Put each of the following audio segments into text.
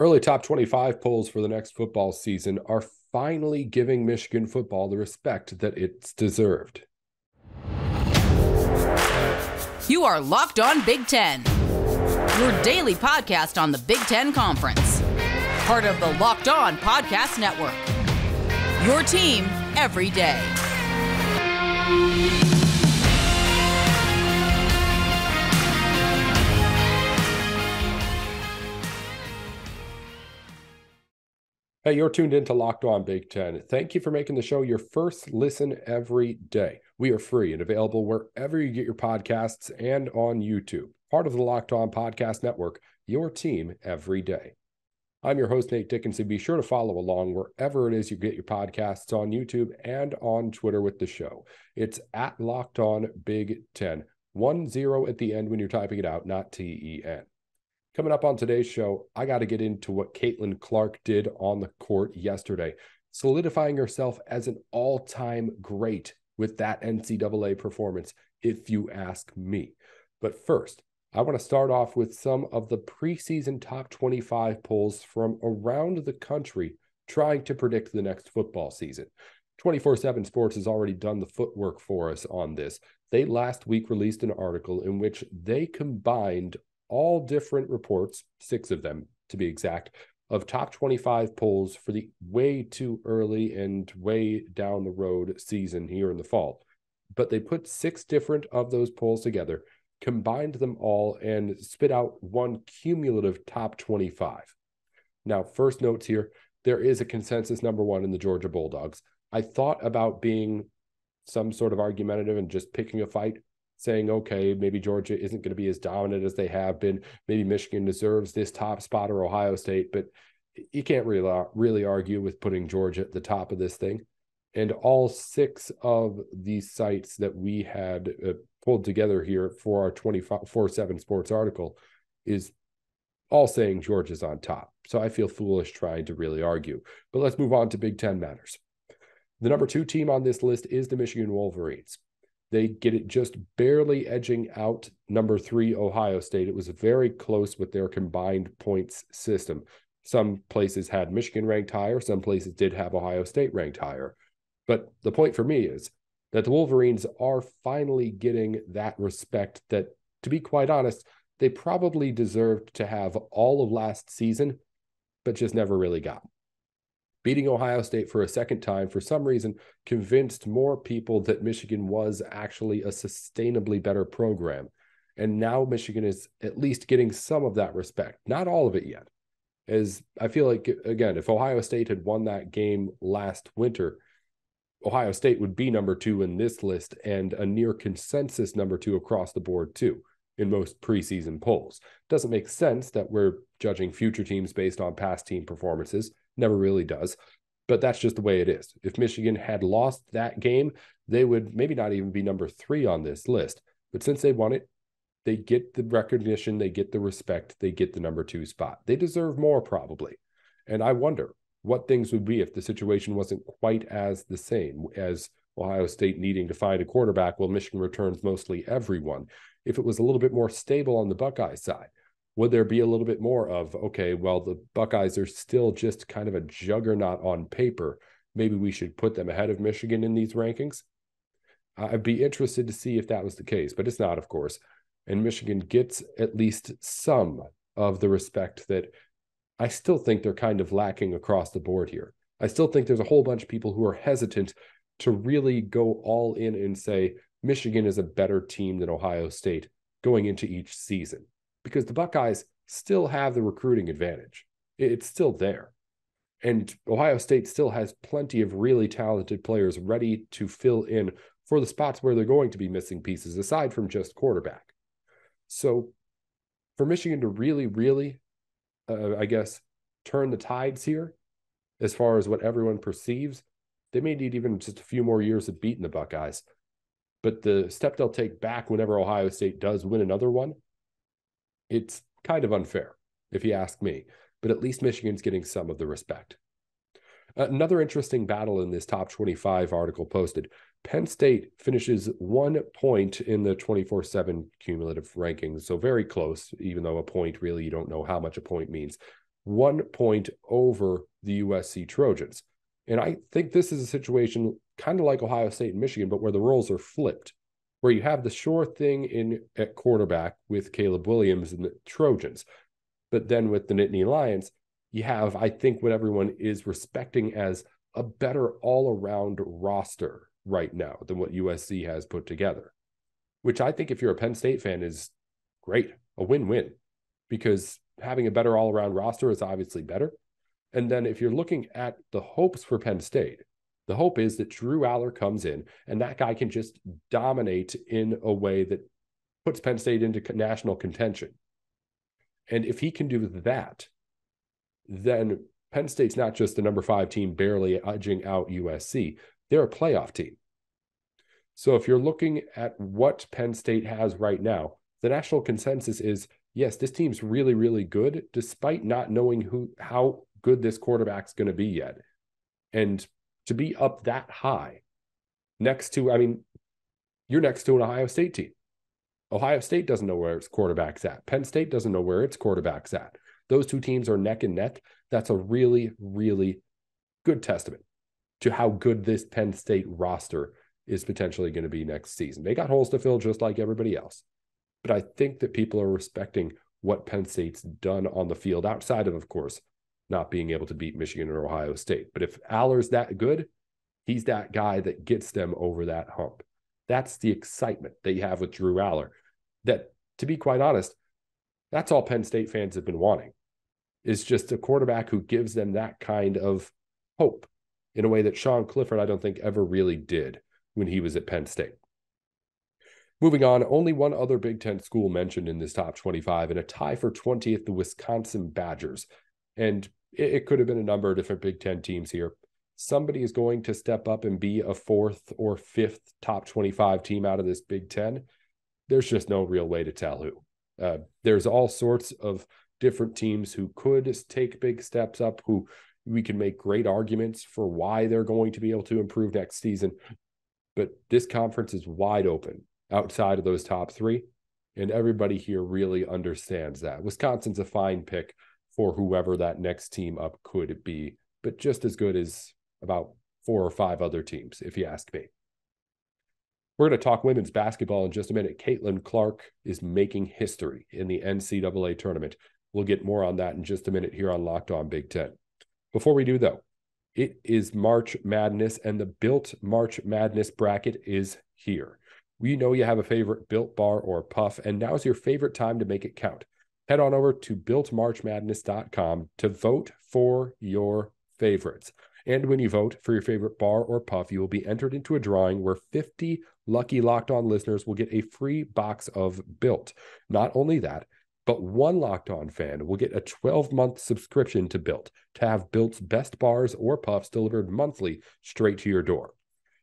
Early top 25 polls for the next football season are finally giving Michigan football the respect that it's deserved. You are Locked On Big Ten, your daily podcast on the Big Ten Conference, part of the Locked On Podcast Network. Your team every day. Hey, you're tuned into Locked On Big Ten. Thank you for making the show your first listen every day. We are free and available wherever you get your podcasts and on YouTube. Part of the Locked On Podcast Network, your team every day. I'm your host, Nate Dickinson. Be sure to follow along wherever it is you get your podcasts on YouTube and on Twitter with the show. It's at Locked On Big Ten. One zero at the end when you're typing it out, not T E N. Coming up on today's show, I got to get into what Caitlin Clark did on the court yesterday, solidifying herself as an all time great with that NCAA performance, if you ask me. But first, I want to start off with some of the preseason top 25 polls from around the country trying to predict the next football season. 24 7 Sports has already done the footwork for us on this. They last week released an article in which they combined all different reports, six of them to be exact, of top 25 polls for the way too early and way down the road season here in the fall. But they put six different of those polls together, combined them all, and spit out one cumulative top 25. Now, first notes here there is a consensus number one in the Georgia Bulldogs. I thought about being some sort of argumentative and just picking a fight saying, okay, maybe Georgia isn't going to be as dominant as they have been. Maybe Michigan deserves this top spot or Ohio State, but you can't really really argue with putting Georgia at the top of this thing. And all six of these sites that we had uh, pulled together here for our 24/7 Sports article is all saying Georgia's on top. So I feel foolish trying to really argue. But let's move on to Big 10 matters. The number 2 team on this list is the Michigan Wolverines. They get it just barely edging out number three, Ohio State. It was very close with their combined points system. Some places had Michigan ranked higher, some places did have Ohio State ranked higher. But the point for me is that the Wolverines are finally getting that respect that, to be quite honest, they probably deserved to have all of last season, but just never really got beating Ohio State for a second time, for some reason, convinced more people that Michigan was actually a sustainably better program. And now Michigan is at least getting some of that respect, not all of it yet. As I feel like, again, if Ohio State had won that game last winter, Ohio State would be number two in this list and a near consensus number two across the board, too, in most preseason polls. Doesn't make sense that we're judging future teams based on past team performances never really does. But that's just the way it is. If Michigan had lost that game, they would maybe not even be number three on this list. But since they won it, they get the recognition, they get the respect, they get the number two spot. They deserve more, probably. And I wonder what things would be if the situation wasn't quite as the same as Ohio State needing to find a quarterback while Michigan returns mostly everyone. If it was a little bit more stable on the Buckeye side, would there be a little bit more of okay well the buckeyes are still just kind of a juggernaut on paper maybe we should put them ahead of michigan in these rankings i'd be interested to see if that was the case but it's not of course and michigan gets at least some of the respect that i still think they're kind of lacking across the board here i still think there's a whole bunch of people who are hesitant to really go all in and say michigan is a better team than ohio state going into each season because the Buckeyes still have the recruiting advantage. It's still there. And Ohio State still has plenty of really talented players ready to fill in for the spots where they're going to be missing pieces aside from just quarterback. So for Michigan to really, really, uh, I guess, turn the tides here as far as what everyone perceives, they may need even just a few more years of beating the Buckeyes. But the step they'll take back whenever Ohio State does win another one it's kind of unfair, if you ask me, but at least Michigan's getting some of the respect. Another interesting battle in this top 25 article posted Penn State finishes one point in the 24 7 cumulative rankings. So very close, even though a point really, you don't know how much a point means. One point over the USC Trojans. And I think this is a situation kind of like Ohio State and Michigan, but where the roles are flipped where you have the sure thing in at quarterback with Caleb Williams and the Trojans. But then with the Nittany Lions, you have, I think, what everyone is respecting as a better all around roster right now than what USC has put together, which I think if you're a Penn State fan is great, a win win, because having a better all around roster is obviously better. And then if you're looking at the hopes for Penn State, the hope is that Drew Aller comes in and that guy can just dominate in a way that puts Penn State into national contention. And if he can do that, then Penn State's not just the number five team barely edging out USC, they're a playoff team. So if you're looking at what Penn State has right now, the national consensus is yes, this team's really, really good, despite not knowing who how good this quarterback's going to be yet. And to be up that high next to, I mean, you're next to an Ohio State team. Ohio State doesn't know where its quarterback's at. Penn State doesn't know where its quarterback's at. Those two teams are neck and neck. That's a really, really good testament to how good this Penn State roster is potentially going to be next season. They got holes to fill just like everybody else. But I think that people are respecting what Penn State's done on the field outside of, of course, not being able to beat Michigan or Ohio State. But if Aller's that good, he's that guy that gets them over that hump. That's the excitement that you have with Drew Aller. That, to be quite honest, that's all Penn State fans have been wanting is just a quarterback who gives them that kind of hope in a way that Sean Clifford, I don't think, ever really did when he was at Penn State. Moving on, only one other Big Ten school mentioned in this top 25 and a tie for 20th, the Wisconsin Badgers. And it, it could have been a number of different Big Ten teams here. Somebody is going to step up and be a fourth or fifth top 25 team out of this Big Ten. There's just no real way to tell who. Uh, there's all sorts of different teams who could take big steps up, who we can make great arguments for why they're going to be able to improve next season. But this conference is wide open outside of those top three. And everybody here really understands that. Wisconsin's a fine pick for whoever that next team up could be, but just as good as about four or five other teams, if you ask me. We're going to talk women's basketball in just a minute. Caitlin Clark is making history in the NCAA tournament. We'll get more on that in just a minute here on Locked On Big Ten. Before we do, though, it is March Madness, and the built March Madness bracket is here. We know you have a favorite built bar or puff, and now is your favorite time to make it count head on over to builtmarchmadness.com to vote for your favorites. And when you vote for your favorite bar or puff, you will be entered into a drawing where 50 lucky locked on listeners will get a free box of Built. Not only that, but one locked on fan will get a 12 month subscription to Built to have Built's best bars or puffs delivered monthly straight to your door.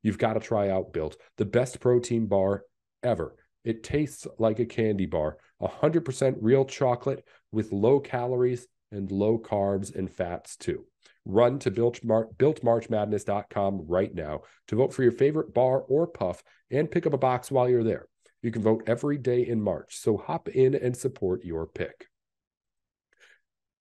You've got to try out Built, the best protein bar ever. It tastes like a candy bar, 100% real chocolate with low calories and low carbs and fats too. Run to builtmarchmadness.com right now to vote for your favorite bar or puff and pick up a box while you're there. You can vote every day in March, so hop in and support your pick.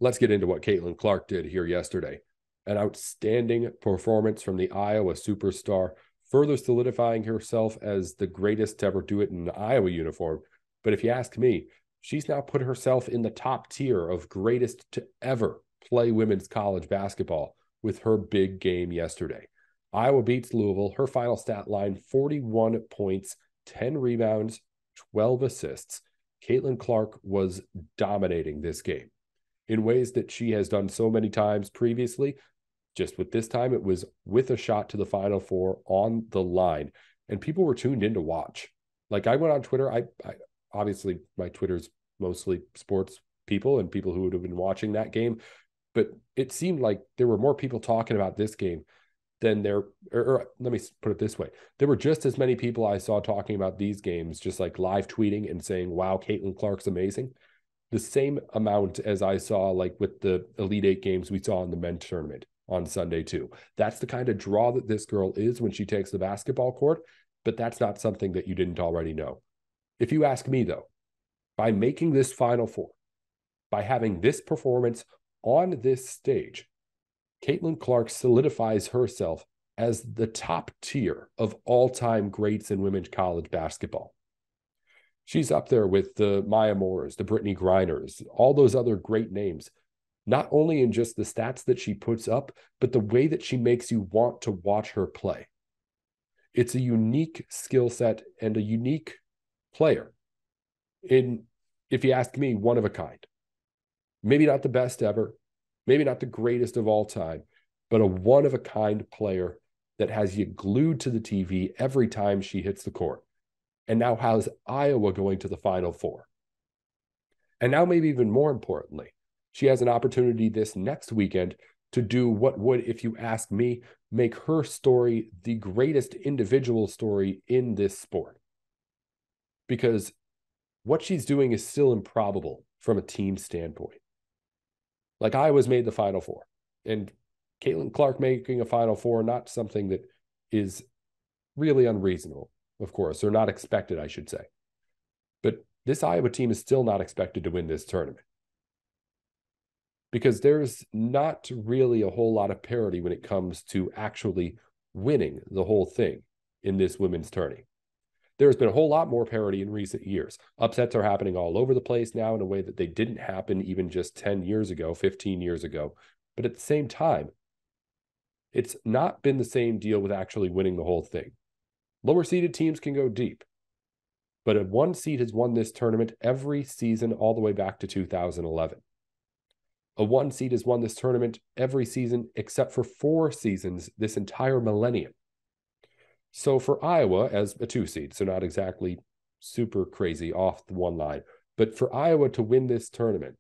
Let's get into what Caitlin Clark did here yesterday. An outstanding performance from the Iowa superstar further solidifying herself as the greatest to ever do it in an Iowa uniform. But if you ask me, she's now put herself in the top tier of greatest to ever play women's college basketball with her big game yesterday. Iowa beats Louisville, her final stat line 41 points, 10 rebounds, 12 assists. Caitlin Clark was dominating this game in ways that she has done so many times previously, just with this time, it was with a shot to the final four on the line, and people were tuned in to watch. Like I went on Twitter. I, I obviously my Twitter's mostly sports people and people who would have been watching that game, but it seemed like there were more people talking about this game than there. Or, or let me put it this way: there were just as many people I saw talking about these games, just like live tweeting and saying, "Wow, Caitlin Clark's amazing." the same amount as I saw like with the Elite Eight games we saw in the men's tournament on Sunday, too. That's the kind of draw that this girl is when she takes the basketball court, but that's not something that you didn't already know. If you ask me, though, by making this Final Four, by having this performance on this stage, Caitlin Clark solidifies herself as the top tier of all time greats in women's college basketball. She's up there with the Maya Moores, the Brittany Griners, all those other great names not only in just the stats that she puts up, but the way that she makes you want to watch her play. It's a unique skill set and a unique player. In, if you ask me, one of a kind. Maybe not the best ever, maybe not the greatest of all time, but a one of a kind player that has you glued to the TV every time she hits the court. And now, how's Iowa going to the Final Four? And now, maybe even more importantly, she has an opportunity this next weekend to do what would, if you ask me, make her story the greatest individual story in this sport. Because what she's doing is still improbable from a team standpoint. Like was made the Final Four, and Caitlin Clark making a Final Four, not something that is really unreasonable, of course, or not expected, I should say. But this Iowa team is still not expected to win this tournament because there's not really a whole lot of parity when it comes to actually winning the whole thing in this women's tourney. There's been a whole lot more parity in recent years. Upsets are happening all over the place now in a way that they didn't happen even just 10 years ago, 15 years ago. But at the same time, it's not been the same deal with actually winning the whole thing. Lower seeded teams can go deep, but a one seed has won this tournament every season all the way back to 2011. A one seed has won this tournament every season except for four seasons this entire millennium. So for Iowa as a two seed, so not exactly super crazy off the one line, but for Iowa to win this tournament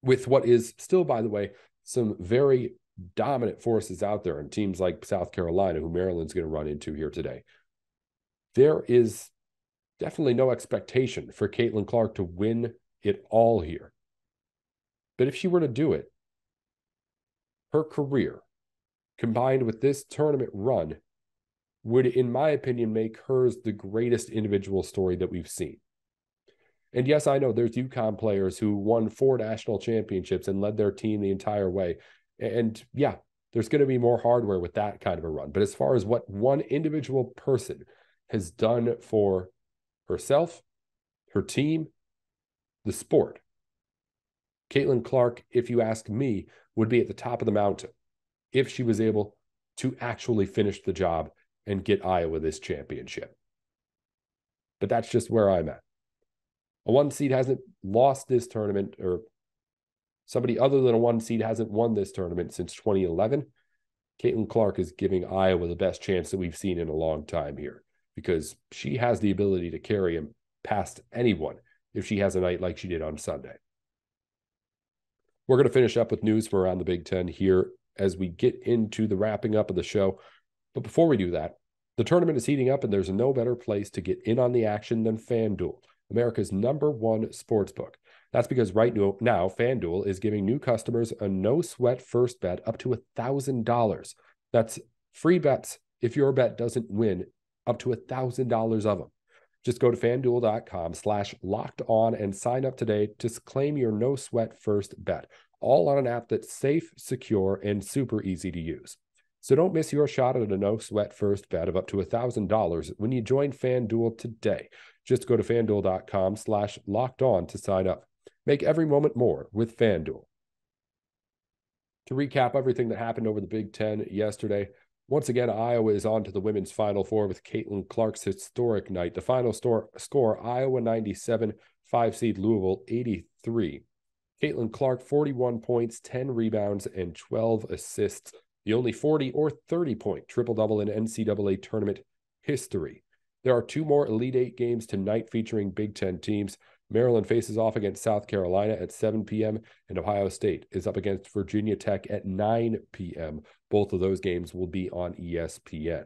with what is still, by the way, some very dominant forces out there and teams like South Carolina, who Maryland's going to run into here today, there is definitely no expectation for Caitlin Clark to win it all here. But if she were to do it, her career combined with this tournament run would, in my opinion, make hers the greatest individual story that we've seen. And yes, I know there's UConn players who won four national championships and led their team the entire way. And yeah, there's going to be more hardware with that kind of a run. But as far as what one individual person has done for herself, her team, the sport, Caitlin Clark, if you ask me, would be at the top of the mountain if she was able to actually finish the job and get Iowa this championship. But that's just where I'm at. A one seed hasn't lost this tournament, or somebody other than a one seed hasn't won this tournament since 2011. Caitlin Clark is giving Iowa the best chance that we've seen in a long time here because she has the ability to carry him past anyone if she has a night like she did on Sunday. We're going to finish up with news from around the Big Ten here as we get into the wrapping up of the show. But before we do that, the tournament is heating up, and there's no better place to get in on the action than FanDuel, America's number one sportsbook. That's because right now, FanDuel is giving new customers a no sweat first bet up to $1,000. That's free bets if your bet doesn't win up to $1,000 of them. Just go to fanduel.com slash locked on and sign up today to claim your no sweat first bet, all on an app that's safe, secure, and super easy to use. So don't miss your shot at a no sweat first bet of up to $1,000 when you join FanDuel today. Just go to fanduel.com slash locked on to sign up. Make every moment more with FanDuel. To recap everything that happened over the Big Ten yesterday, once again, Iowa is on to the women's Final Four with Caitlin Clark's historic night. The final store, score Iowa 97, five seed Louisville 83. Caitlin Clark, 41 points, 10 rebounds, and 12 assists. The only 40 or 30 point triple double in NCAA tournament history. There are two more Elite Eight games tonight featuring Big Ten teams. Maryland faces off against South Carolina at 7 p.m., and Ohio State is up against Virginia Tech at 9 p.m. Both of those games will be on ESPN.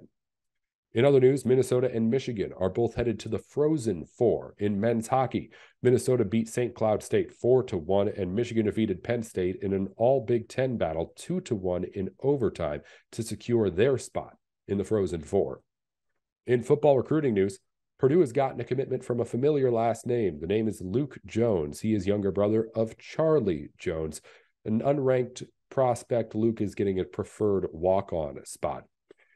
In other news, Minnesota and Michigan are both headed to the Frozen Four in men's hockey. Minnesota beat St. Cloud State 4 to 1, and Michigan defeated Penn State in an all Big Ten battle 2 to 1 in overtime to secure their spot in the Frozen Four. In football recruiting news, Purdue has gotten a commitment from a familiar last name. The name is Luke Jones. He is younger brother of Charlie Jones. An unranked prospect, Luke is getting a preferred walk on spot.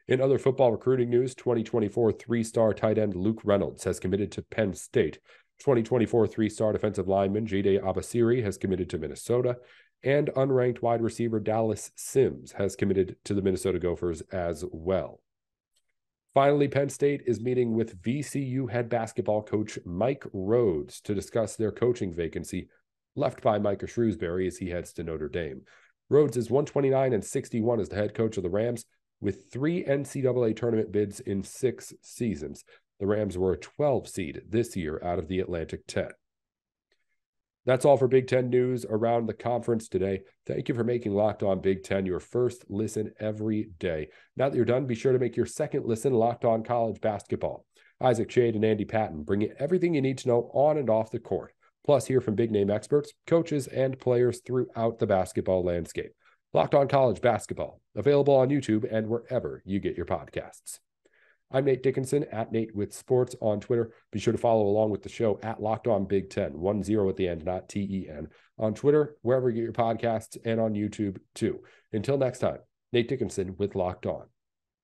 In other football recruiting news, 2024 three star tight end Luke Reynolds has committed to Penn State. 2024 three star defensive lineman Jide Abasiri has committed to Minnesota. And unranked wide receiver Dallas Sims has committed to the Minnesota Gophers as well. Finally, Penn State is meeting with VCU head basketball coach Mike Rhodes to discuss their coaching vacancy left by Micah Shrewsbury as he heads to Notre Dame. Rhodes is 129 and 61 as the head coach of the Rams with three NCAA tournament bids in six seasons. The Rams were a 12 seed this year out of the Atlantic 10. That's all for Big Ten news around the conference today. Thank you for making Locked On Big Ten your first listen every day. Now that you're done, be sure to make your second listen Locked On College Basketball. Isaac Shade and Andy Patton bring you everything you need to know on and off the court. Plus, hear from big name experts, coaches, and players throughout the basketball landscape. Locked On College Basketball, available on YouTube and wherever you get your podcasts. I'm Nate Dickinson at Nate with Sports on Twitter. Be sure to follow along with the show at Locked On Big Ten, one zero at the end, not T E N, on Twitter, wherever you get your podcasts, and on YouTube too. Until next time, Nate Dickinson with Locked On.